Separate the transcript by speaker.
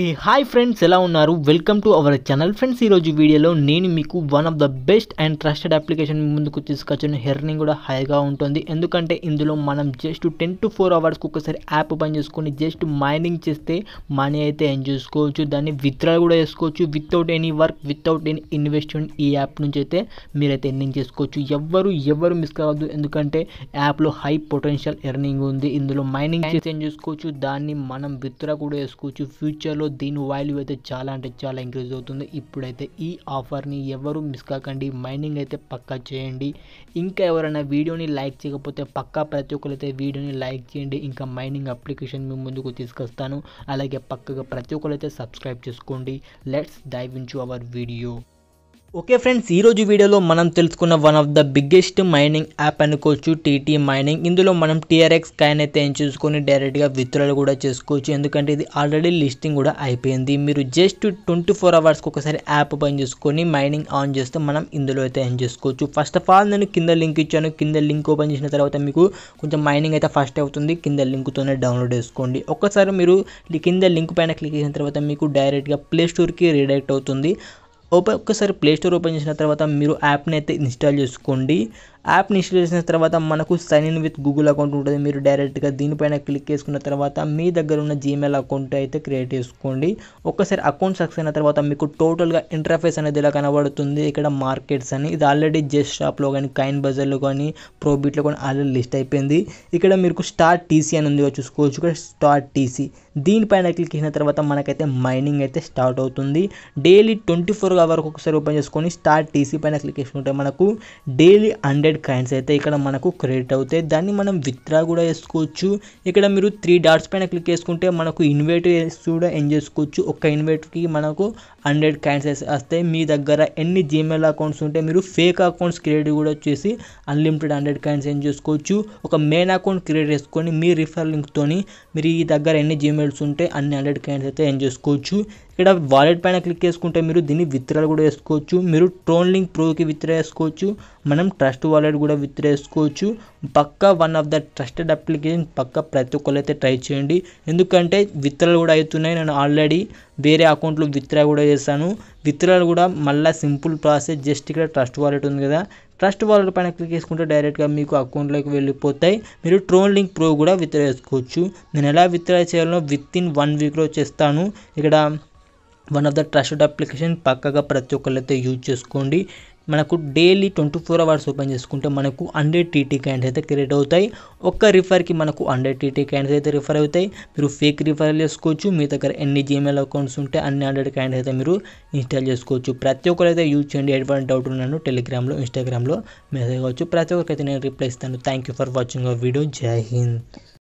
Speaker 1: ఏ hi friends ఎలా ఉన్నారు welcome to our channel friends ఈరోజు వీడియోలో నేను మీకు one of the best and trusted application ముందుకు తీసుకొచ్చిన హెర్నింగ్ కూడా హైగా ఉంటుంది ఎందుకంటే ఇందులో మనం జస్ట్ టెన్ టు ఫోర్ అవర్స్కి ఒకసారి యాప్ పని చేసుకొని జస్ట్ మైనింగ్ చేస్తే మనీ అయితే ఎర్న్ చేసుకోవచ్చు దాన్ని విత్డ్రా కూడా చేసుకోవచ్చు without any work without any investment ఈ యాప్ నుంచి అయితే మీరైతే ఎర్నింగ్ చేసుకోవచ్చు ఎవ్వరు ఎవరు మిస్ కావద్దు ఎందుకంటే యాప్లో హై పొటెన్షియల్ ఎర్నింగ్ ఉంది ఇందులో మైనింగ్ ఎర్న్ చేసుకోవచ్చు దాన్ని మనం విత్డ్రా కూడా చేసుకోవచ్చు ఫ్యూచర్ రూపాయలో దీని వాల్యూ అయితే చాలా అంటే చాలా ఇంక్రీజ్ అవుతుంది ఇప్పుడైతే ఈ ఆఫర్ని ఎవరు మిస్ కాకండి మైనింగ్ అయితే పక్కా చేయండి ఇంకా ఎవరైనా వీడియోని లైక్ చేయకపోతే పక్కా ప్రతి ఒక్కరైతే వీడియోని లైక్ చేయండి ఇంకా మైనింగ్ అప్లికేషన్ మీ ముందుకు తీసుకొస్తాను అలాగే పక్కగా ప్రతి ఒక్కరైతే సబ్స్క్రైబ్ చేసుకోండి let's dive in our video okay friends ఈరోజు వీడియోలో మనం తెలుసుకున్న one of the biggest mining app అనుకోవచ్చు టీటీ మైనింగ్ ఇందులో మనం టీఆర్ఎక్స్ కాయిన్ అయితే ఏం చూసుకొని డైరెక్ట్గా విత్డ్రాలు కూడా చేసుకోవచ్చు ఎందుకంటే ఇది ఆల్రెడీ లిస్టింగ్ కూడా అయిపోయింది మీరు జస్ట్ ట్వంటీ ఫోర్ అవర్స్కి ఒకసారి యాప్ పని చేసుకొని మైనింగ్ ఆన్ చేస్తే మనం ఇందులో అయితే ఏం చేసుకోవచ్చు ఫస్ట్ ఆఫ్ ఆల్ నేను కింద లింక్ ఇచ్చాను కింద లింక్ ఓపెన్ చేసిన తర్వాత మీకు కొంచెం మైనింగ్ అయితే ఫస్ట్ అవుతుంది కింద లింక్తోనే డౌన్లోడ్ చేసుకోండి ఒకసారి మీరు కింద లింక్ పైన క్లిక్ చేసిన తర్వాత మీకు డైరెక్ట్గా ప్లే స్టోర్కి రీడైరెక్ట్ అవుతుంది ఓపెన్ ఒక్కసారి స్టోర్ ఓపెన్ చేసిన తర్వాత మీరు యాప్ని అయితే ఇన్స్టాల్ చేసుకోండి యాప్ని ఇన్స్టాల్ చేసిన తర్వాత మనకు sign in with Google account ఉంటుంది మీరు డైరెక్ట్గా దీనిపైన క్లిక్ చేసుకున్న తర్వాత మీ దగ్గర ఉన్న జీమెయిల్ అకౌంట్ అయితే క్రియేట్ చేసుకోండి ఒక్కసారి అకౌంట్ సక్సెస్ అయిన తర్వాత మీకు టోటల్గా ఇంటర్ఫేస్ అనేది ఇలా కనబడుతుంది ఇక్కడ మార్కెట్స్ అని ఇది ఆల్రెడీ జస్ట్ షాప్లో కానీ కైన్ బజార్లో కానీ ప్రోబిట్లో కానీ ఆల్రెడీ లిస్ట్ అయిపోయింది ఇక్కడ మీకు స్టార్ టీసీ అని ఉంది చూసుకోవచ్చు ఇక్కడ స్టార్ టీసీ దీనిపైన క్లిక్ చేసిన తర్వాత మనకైతే మైనింగ్ అయితే స్టార్ట్ అవుతుంది డైలీ ట్వంటీ ఫోర్ అవర్ కవర్కి ఒకసారి ఓపెన్ చేసుకొని స్టార్ట్ టీసీ పైన క్లిక్ చేసుకుంటే మనకు డైలీ హండ్రెడ్ కాయిన్స్ అయితే ఇక్కడ మనకు క్రెడిట్ అవుతాయి దాన్ని మనం విత్డ్రా కూడా చేసుకోవచ్చు ఇక్కడ మీరు త్రీ డాట్స్ పైన క్లిక్ చేసుకుంటే మనకు ఇన్వైట్ కూడా ఎండ్ చేసుకోవచ్చు ఒక్క కి మనకు హండ్రెడ్ కాయిన్స్ వస్తాయి మీ దగ్గర ఎన్ని జీమెయిల్ అకౌంట్స్ ఉంటే మీరు ఫేక్ అకౌంట్స్ క్రియేట్ కూడా చేసి అన్లిమిటెడ్ హండ్రెడ్ కాయిన్స్ ఎండ్ చేసుకోవచ్చు ఒక మెయిన్ అకౌంట్ క్రియేట్ చేసుకొని మీ రిఫర్ లింక్తోని మీరు ఈ దగ్గర ఎన్ని జీమెయిల్స్ ఉంటే అన్ని హండ్రెడ్ కాయిన్స్ అయితే ఎండ్ చేసుకోవచ్చు ఇక్కడ వాలెట్ పైన క్లిక్ చేసుకుంటే మీరు దీన్ని విత్డ్రాలు కూడా వేసుకోవచ్చు మీరు ట్రోన్ లింక్ ప్రోకి విత్డ్రా చేసుకోవచ్చు మనం ట్రస్ట్ వాలెట్ కూడా విత్డ్రా చేసుకోవచ్చు పక్క one of the trusted application పక్క ప్రతి ఒక్కరైతే ట్రై చేయండి ఎందుకంటే విత్డ్రాలు కూడా అవుతున్నాయి నేను ఆల్రెడీ వేరే అకౌంట్లో విత్డ్రా కూడా చేశాను విత్డ్రాలు కూడా మళ్ళీ సింపుల్ ప్రాసెస్ జస్ట్ ఇక్కడ ట్రస్ట్ వాలెట్ ఉంది కదా ట్రస్ట్ వాలెట్ పైన క్లిక్ చేసుకుంటే డైరెక్ట్గా మీకు అకౌంట్లోకి వెళ్ళిపోతాయి మీరు ట్రోన్ లింక్ ప్రో కూడా విత్డ్రా చేసుకోవచ్చు నేను ఎలా విత్డ్రా చేయాలో విత్ ఇన్ వన్ వీక్లో చేస్తాను ఇక్కడ one of the trusted application పక్కగా ప్రతి ఒక్కరైతే యూజ్ చేసుకోండి మనకు daily twenty four hours open చేసుకుంటే మనకు హండ్రెడ్ టీటీ క్యాండ్స్ అయితే క్రియేట్ అవుతాయి ఒక్క రిఫర్కి మనకు హండ్రెడ్ టీటీ క్యాండ్స్ అయితే రిఫర్ అవుతాయి మీరు ఫేక్ రిఫర్ చేసుకోవచ్చు మీ దగ్గర ఎన్ని జీమెయిల్ అకౌంట్స్ ఉంటే అన్ని హండ్రెడ్ క్యాండ్స్ అయితే మీరు ఇన్స్టాల్ చేసుకోవచ్చు ప్రతి ఒక్కరైతే యూజ్ చేయండి ఎటువంటి డౌట్ ఉన్నాను టెలిగ్రామ్లో ఇన్స్టాగ్రామ్లో మెసేజ్ కావచ్చు ప్రతి ఒక్కరికి అయితే నేను రిప్లై ఇస్తాను thank you for watching our video జై హింద్